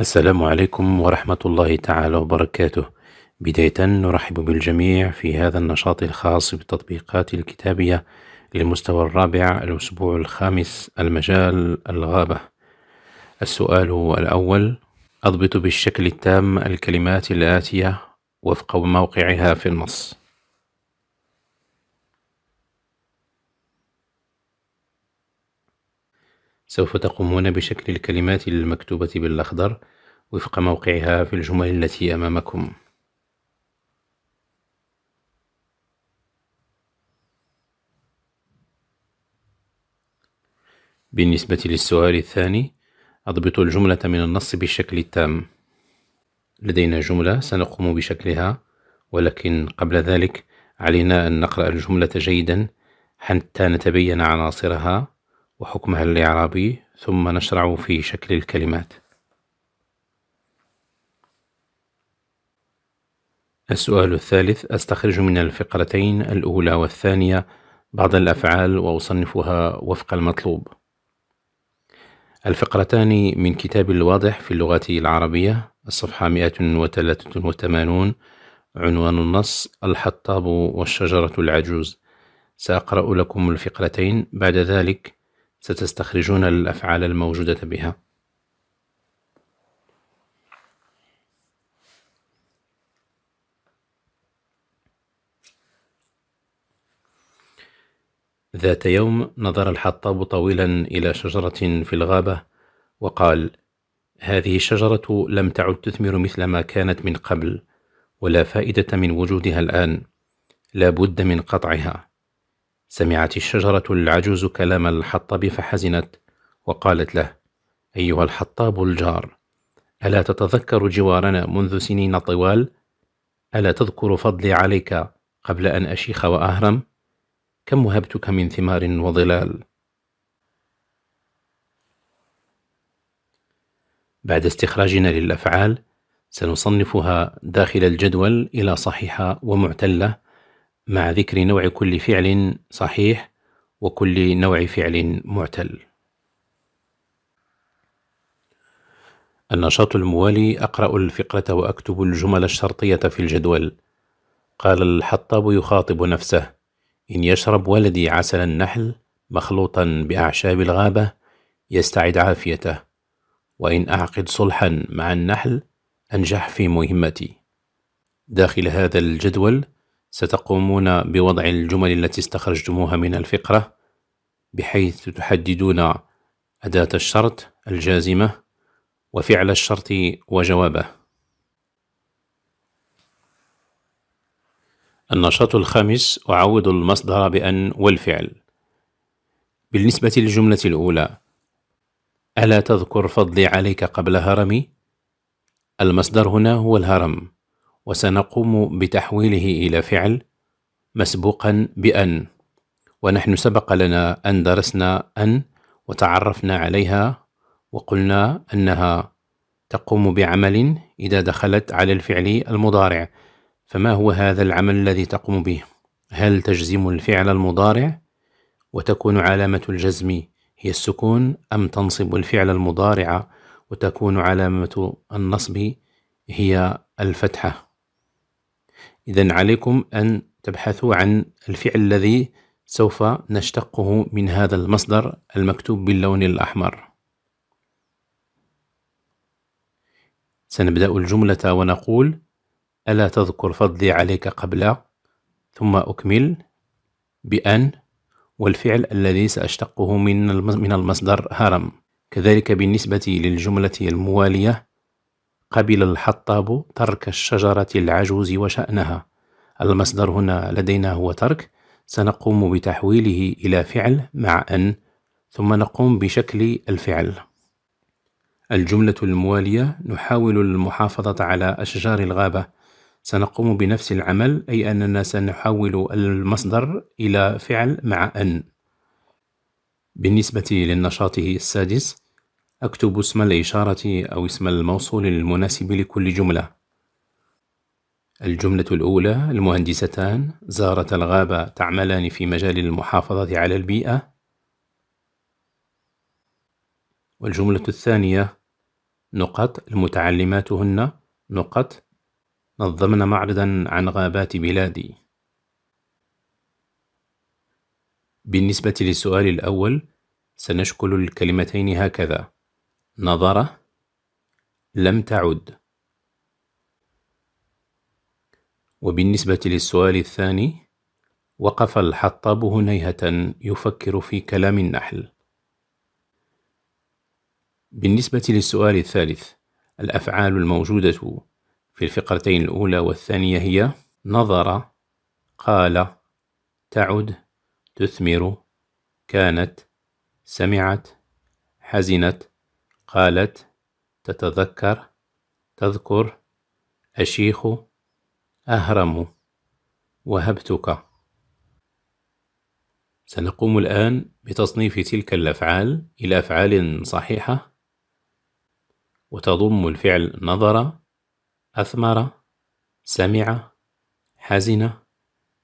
السلام عليكم ورحمة الله تعالى وبركاته بداية نرحب بالجميع في هذا النشاط الخاص بالتطبيقات الكتابية للمستوى الرابع الأسبوع الخامس المجال الغابة السؤال الأول أضبط بالشكل التام الكلمات الآتية وفق موقعها في النص سوف تقومون بشكل الكلمات المكتوبة بالأخضر وفق موقعها في الجمل التي أمامكم بالنسبة للسؤال الثاني أضبط الجملة من النص بالشكل التام لدينا جملة سنقوم بشكلها ولكن قبل ذلك علينا أن نقرأ الجملة جيدا حتى نتبين عناصرها وحكمها الإعرابي ثم نشرع في شكل الكلمات السؤال الثالث أستخرج من الفقرتين الأولى والثانية بعض الأفعال وأصنفها وفق المطلوب الفقرتان من كتاب الواضح في اللغة العربية الصفحة 183 عنوان النص الحطاب والشجرة العجوز سأقرأ لكم الفقرتين بعد ذلك ستستخرجون الأفعال الموجودة بها ذات يوم نظر الحطاب طويلا إلى شجرة في الغابة وقال هذه الشجرة لم تعد تثمر مثل ما كانت من قبل ولا فائدة من وجودها الآن لا بد من قطعها سمعت الشجرة العجوز كلام الحطب فحزنت وقالت له أيها الحطاب الجار ألا تتذكر جوارنا منذ سنين طوال؟ ألا تذكر فضلي عليك قبل أن أشيخ وأهرم؟ كم وهبتك من ثمار وظلال بعد استخراجنا للأفعال سنصنفها داخل الجدول إلى صحيحة ومعتلة مع ذكر نوع كل فعل صحيح وكل نوع فعل معتل النشاط الموالي أقرأ الفقرة وأكتب الجمل الشرطية في الجدول قال الحطاب يخاطب نفسه إن يشرب ولدي عسل النحل مخلوطا بأعشاب الغابة يستعد عافيته وإن أعقد صلحا مع النحل أنجح في مهمتي داخل هذا الجدول ستقومون بوضع الجمل التي استخرجتموها من الفقرة بحيث تحددون أداة الشرط الجازمة وفعل الشرط وجوابه النشاط الخامس أعوض المصدر بأن والفعل بالنسبة للجملة الأولى ألا تذكر فضلي عليك قبل هرمي؟ المصدر هنا هو الهرم وسنقوم بتحويله إلى فعل مسبوقا بأن ونحن سبق لنا أن درسنا أن وتعرفنا عليها وقلنا أنها تقوم بعمل إذا دخلت على الفعل المضارع فما هو هذا العمل الذي تقوم به؟ هل تجزم الفعل المضارع؟ وتكون علامة الجزم هي السكون أم تنصب الفعل المضارع وتكون علامة النصب هي الفتحة؟ إذا عليكم أن تبحثوا عن الفعل الذي سوف نشتقه من هذا المصدر المكتوب باللون الأحمر سنبدأ الجملة ونقول ألا تذكر فضلي عليك قبل ثم أكمل بأن والفعل الذي سأشتقه من المصدر هرم كذلك بالنسبة للجملة الموالية قبل الحطاب ترك الشجرة العجوز وشأنها المصدر هنا لدينا هو ترك سنقوم بتحويله إلى فعل مع أن ثم نقوم بشكل الفعل الجملة الموالية نحاول المحافظة على أشجار الغابة سنقوم بنفس العمل أي أننا سنحول المصدر إلى فعل مع أن بالنسبة للنشاط السادس أكتب اسم الإشارة أو اسم الموصول المناسب لكل جملة الجملة الأولى المهندستان زارتا الغابة تعملان في مجال المحافظة على البيئة والجملة الثانية نقط المتعلمات هن نقط نظمن معرضا عن غابات بلادي بالنسبة للسؤال الأول سنشكل الكلمتين هكذا نظر لم تعد وبالنسبة للسؤال الثاني وقف الحطاب هنيهة يفكر في كلام النحل بالنسبة للسؤال الثالث الأفعال الموجودة في الفقرتين الأولى والثانية هي نظر قال تعد تثمر كانت سمعت حزنت قالت تتذكر تذكر أشيخ أهرم وهبتك سنقوم الآن بتصنيف تلك الأفعال إلى أفعال صحيحة وتضم الفعل نظر أثمر سمع حزن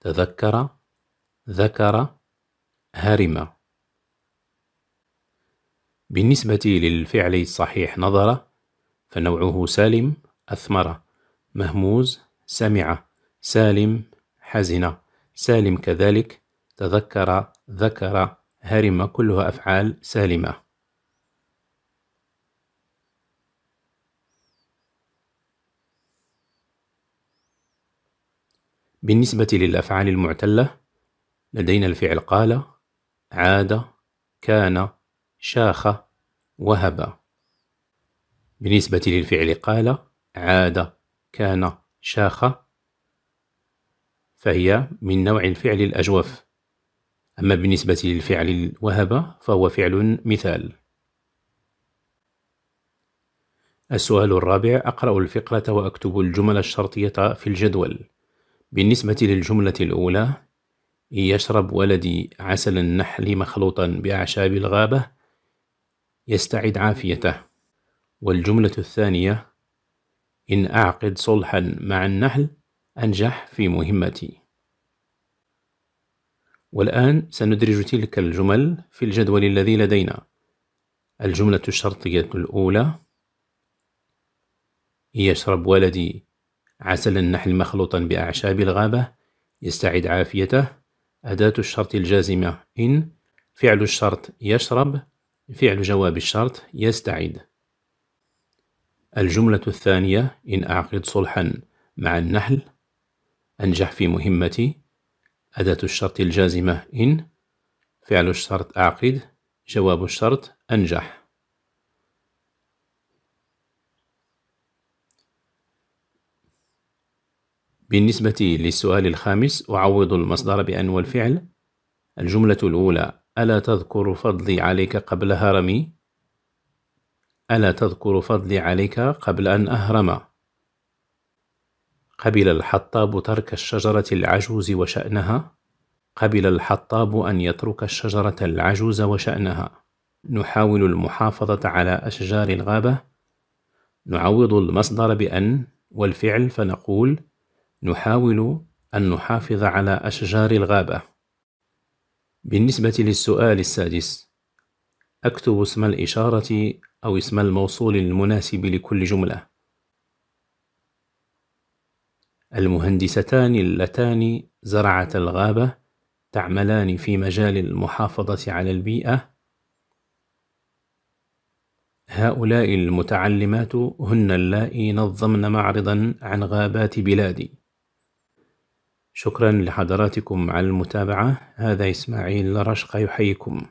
تذكر ذكر هرم بالنسبة للفعل الصحيح نظر فنوعه سالم أثمر مهموز سمع سالم حزن سالم كذلك تذكر ذكر هرم كلها أفعال سالمة بالنسبة للأفعال المعتلة لدينا الفعل قال عاد كان شاخ وهب بالنسبة للفعل قال عاد كان شاخ فهي من نوع الفعل الأجوف أما بالنسبة للفعل وهب فهو فعل مثال السؤال الرابع أقرأ الفقرة وأكتب الجمل الشرطية في الجدول بالنسبة للجملة الأولى يشرب ولدي عسل النحل مخلوطا بأعشاب الغابة يستعد عافيته والجملة الثانية إن أعقد صلحا مع النحل أنجح في مهمتي والآن سندرج تلك الجمل في الجدول الذي لدينا الجملة الشرطية الأولى يشرب ولدي عسل النحل مخلوطا بأعشاب الغابة يستعد عافيته أداة الشرط الجازمة إن فعل الشرط يشرب فعل جواب الشرط يستعد الجملة الثانية إن أعقد صلحا مع النحل أنجح في مهمتي أداة الشرط الجازمة إن فعل الشرط أعقد جواب الشرط أنجح بالنسبة للسؤال الخامس أعوض المصدر بأن والفعل الجملة الأولى ألا تذكر فضلي عليك قبل هرمي ألا تذكر فضلي عليك قبل أن أهرم قبل الحطاب ترك الشجرة العجوز وشأنها قبل الحطاب أن يترك الشجرة العجوز وشأنها نحاول المحافظة على أشجار الغابة نعوض المصدر بأن والفعل فنقول نحاول أن نحافظ على أشجار الغابة بالنسبة للسؤال السادس أكتب اسم الإشارة أو اسم الموصول المناسب لكل جملة المهندستان اللتان زرعتا الغابة تعملان في مجال المحافظة على البيئة هؤلاء المتعلمات هن اللائي نظمن معرضا عن غابات بلادي شكرا لحضراتكم على المتابعة هذا إسماعيل رشقة يحييكم